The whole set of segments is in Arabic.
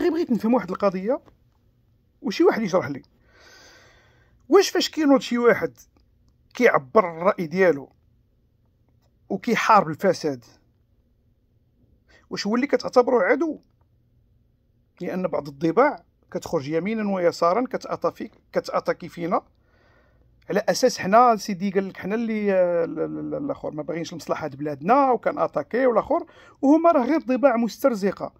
غير بغيت نفهم واحد القضيه وشي واحد يشرح لي واش فاش كينوض شي واحد كيعبر الراي ديالو وكيحارب الفساد واش هو اللي كتعتبرو عدو لان بعض الضباع كتخرج يمينا ويسارا كتاتى فيك كتاتاكي فينا على اساس حنا سيدي قال لك حنا اللي آه، الاخر ما باغينش المصلحه د بلادنا وكان اتاكي والاخر وهما راه غير ضباع مسترزقه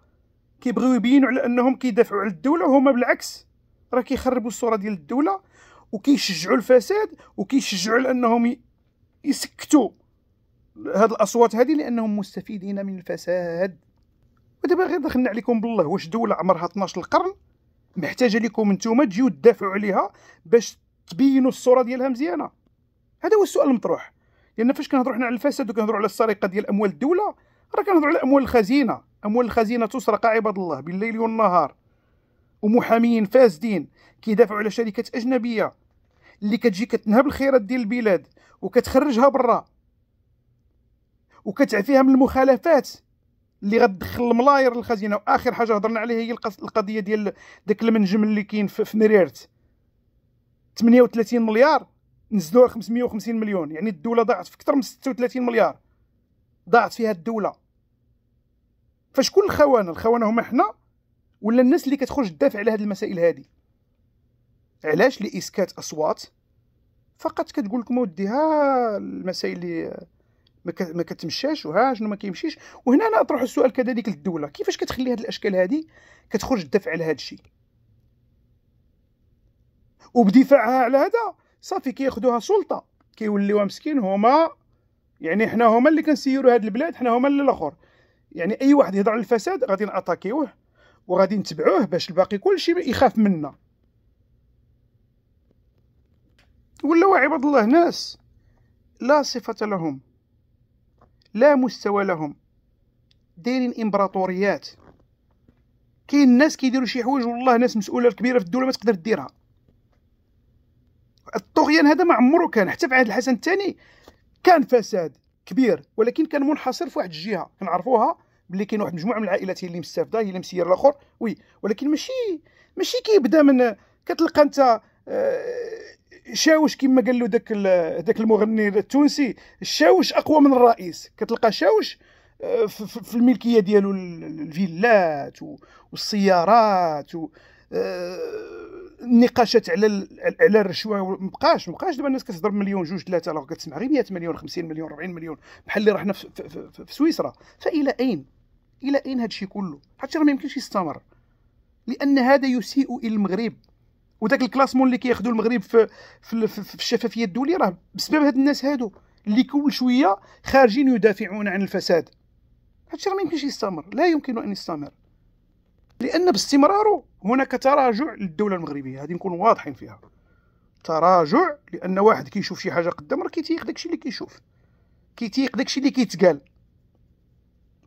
كيبغيو يبينوا على انهم كيدافعوا على الدوله وهما بالعكس راه كيخربوا الصوره ديال الدوله وكيشجعوا الفساد وكيشجعوا على انهم يسكتوا هاد الاصوات هذه لانهم مستفيدين من الفساد ودابا غير دخلنا عليكم بالله واش دوله عمرها 12 قرن محتاجه لكم نتوما تجيو تدافعوا عليها باش تبينوا الصوره ديالها مزيانه هذا هو السؤال المطروح لان فاش كنهضروا حنا على الفساد وكنهضروا على السرقه ديال اموال الدوله راه كنهضر على اموال الخزينه اموال الخزينه تسرق عباد الله بالليل والنهار ومحاميين فاسدين كيدافعوا على شركات اجنبيه اللي كتجي كتنهب الخيرات ديال البلاد وكتخرجها برا وكتعفيها من المخالفات اللي غتدخل الملاير للخزينه واخر حاجه هضرنا عليها هي القضيه ديال داك المنجم اللي كاين في مريرت 38 مليار نزلوها 550 مليون يعني الدوله ضاعت في اكثر من 36 مليار ضاعت فيها الدوله فشكون الخونه الخونه هما حنا ولا الناس اللي كتخرج تدافع على هذه المسائل هذه علاش لاسكات اصوات فقط كتقول لكم اودي ها المسائل اللي ما كتمشاش وها شنو ما كيمشيش وهنا انا اطرح السؤال كذلك للدوله كيفاش كتخلي هذه الاشكال هذه كتخرج تدافع على هذا الشيء وبدفاعها على هذا صافي كياخذوها سلطه كيوليوها مسكين هما يعني حنا هما اللي كنسيروا هذه البلاد حنا هما الاخر يعني اي واحد يهضر على الفساد غادي ناتاكيوه وغادي نتبعوه باش الباقي كلشي يخاف منا ولاو عباد الله ناس لا صفة لهم لا مستوى لهم دايرين امبراطوريات كاين ناس كيديروا شي حوايج والله ناس مسؤوله كبيره في الدوله ما تقدر ديرها الطغيان هذا ما عمره كان حتى في عهد الحسن الثاني كان فساد كبير ولكن كان منحصر في واحد الجهه كنعرفوها بلي كاين واحد مجموعه من العائلات هي اللي مستافده هي اللي مسير الاخر وي ولكن ماشي ماشي كيبدا من كتلقى انت آه، شاوش كما قال له داك داك المغني التونسي الشاوش اقوى من الرئيس كتلقى شاوش آه، في الملكيه ديالو الفيلات والسيارات و آه، النقاشات على على الرشوه مابقاش مابقاش دابا الناس كتهضر مليون جوج ثلاثه راه كتسمع غير 100 مليون 50 مليون 40 مليون بحال اللي حنا في, في, في, في سويسرا فالى اين الى اين هذا الشيء كله حتى راه ما يمكنش يستمر لان هذا يسيء الى المغرب وذاك الكلاسمون اللي كياخذوا المغرب في في, في, في الشفافيه الدوليه راه بسبب هاد الناس هادو اللي كل شويه خارجين يدافعون عن الفساد هادشي راه ما يمكنش يستمر لا يمكن ان يستمر لان باستمراره هناك تراجع للدوله المغربيه هذه نكون واضحين فيها تراجع لان واحد كيشوف شي حاجه قدام راه كيتيق داكشي اللي كيشوف كيتيق داكشي اللي كيتقال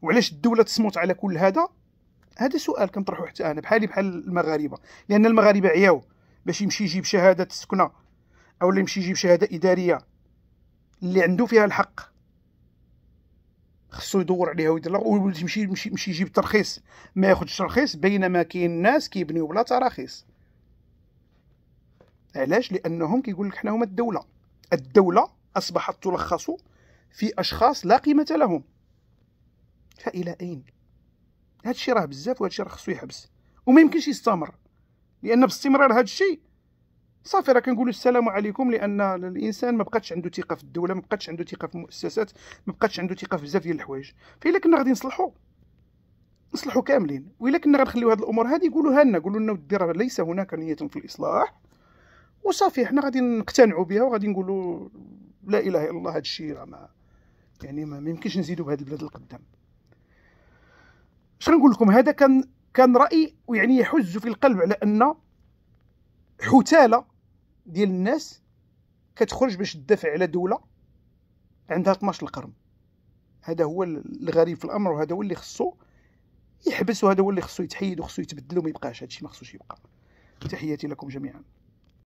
وعلاش الدوله تصمت على كل هذا هذا سؤال كنطرحه حتى انا بحالي بحال المغاربه لان المغاربه عياو باش يمشي يجيب شهاده سكنه او اللي يمشي يجيب شهاده اداريه اللي عنده فيها الحق خصو يدور عليها ويدير ويمشي يمشي يمشي يمشي يجيب ترخيص ما ياخذش ترخيص بينما كاين ناس كيبنيو بلا تراخيص علاش لانهم كيقول لك حنا هما الدوله الدوله اصبحت تلخص في اشخاص لا قيمه لهم فالى اين هادشي راه بزاف وهادشي راه خصو يحبس وما يمكنش يستمر لان باستمرار هادشي صافي راه كنقولوا السلام عليكم لان الانسان ما بقاتش عنده ثقه في الدوله ما بقاتش عنده ثقه في المؤسسات ما بقاتش عنده ثقه في بزاف ديال الحوايج فإلا كنا غادي نصلحوا نصلحوا كاملين وإلا كنا غنخليو هاد الامور هذه يقولوها لنا قولوا لنا ودي راه ليس هناك نيه في الاصلاح وصافي حنا غادي نقتنعوا بها وغادي نقولوا لا اله الا الله هذا الشيء راه ما يعني ما يمكنش نزيدوا بهذه البلاد القدام اش غنقول لكم هذا كان كان راي ويعني يحز في القلب على ان حتاله ديال الناس كتخرج باش تدافع على دوله عندها 12 قرن هذا هو الغريب في الامر وهذا هو اللي خصو يحبس وهذا هو اللي خصو يتحيد وخصو يتبدل وما يبقاش الشيء ما خصوش يبقى تحياتي لكم جميعا